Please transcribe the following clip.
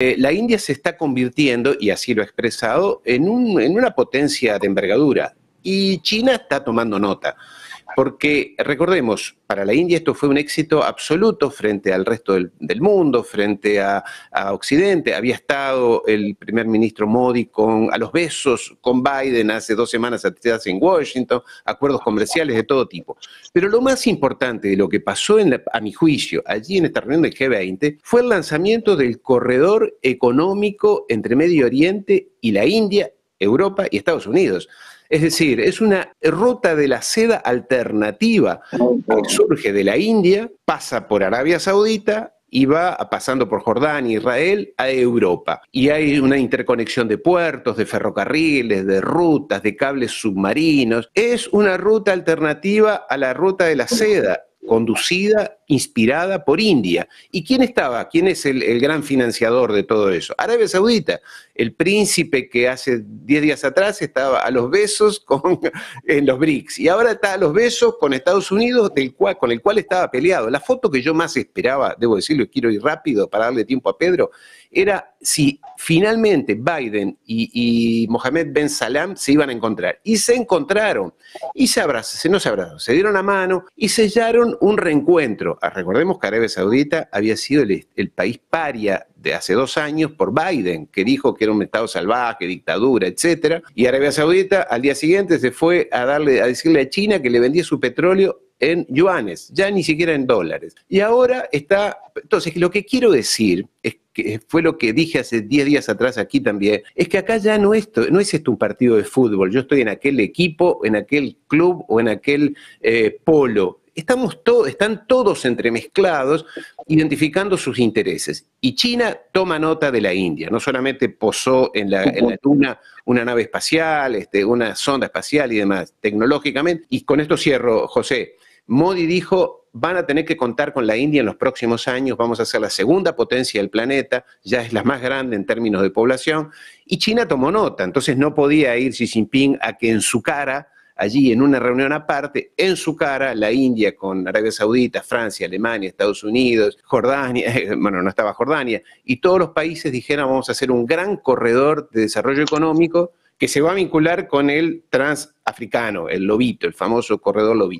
Eh, la India se está convirtiendo, y así lo ha expresado, en una potencia de envergadura. Y China está tomando nota. Porque recordemos, para la India esto fue un éxito absoluto frente al resto del, mundo, frente a, Occidente. Había estado el primer ministro Modi con, a los besos con Biden hace dos semanas atrás en Washington, acuerdos comerciales de todo tipo. Pero lo más importante de lo que pasó, a mi juicio, allí en esta reunión del G20, fue el lanzamiento del corredor económico entre Medio Oriente y la India Europa y Estados Unidos. Es decir, es una ruta de la seda alternativa que surge de la India, pasa por Arabia Saudita, y va pasando por Jordania, Israel, a Europa. Y hay una interconexión de puertos, de ferrocarriles, de rutas, de cables submarinos. Es una ruta alternativa a la ruta de la seda conducida, inspirada por India. ¿Y quién estaba? ¿Quién es el, gran financiador de todo eso? Arabia Saudita, el príncipe que hace 10 días atrás estaba a los besos con, en los BRICS y ahora está a los besos con Estados Unidos, con el cual estaba peleado. La foto que yo más esperaba, debo decirlo, quiero ir rápido para darle tiempo a Pedro, era si finalmente Biden y, Mohamed Ben Salam se iban a encontrar. Y se encontraron, y se abrazaron, no se abrazaron, se dieron la mano y sellaron un reencuentro. Ah, recordemos que Arabia Saudita había sido el, país paria de hace dos años por Biden, que dijo que era un Estado salvaje, dictadura, etcétera. Y Arabia Saudita al día siguiente se fue a darle, a decirle a China que le vendía su petróleo en yuanes, ya ni siquiera en dólares. Y ahora está, entonces lo que quiero decir es que fue lo que dije hace 10 días atrás aquí también, es que acá ya no, es, no es esto un partido de fútbol, yo estoy en aquel equipo, en aquel club o en aquel eh, polo, estamos están todos entremezclados, identificando sus intereses. Y China toma nota de la India, no solamente posó en la, en una nave espacial, este, una sonda espacial y demás, tecnológicamente. Y con esto cierro, José. Modi dijo, van a tener que contar con la India en los próximos años, vamos a ser la segunda potencia del planeta, ya es la más grande en términos de población, y China tomó nota, entonces no podía ir Xi Jinping a que en su cara, allí en una reunión aparte, en su cara, la India con Arabia Saudita, Francia, Alemania, Estados Unidos, Jordania, eh, bueno, no estaba Jordania, y todos los países dijeran, vamos a hacer un gran corredor de desarrollo económico que se va a vincular con el transafricano, el lobito, el famoso corredor lobito.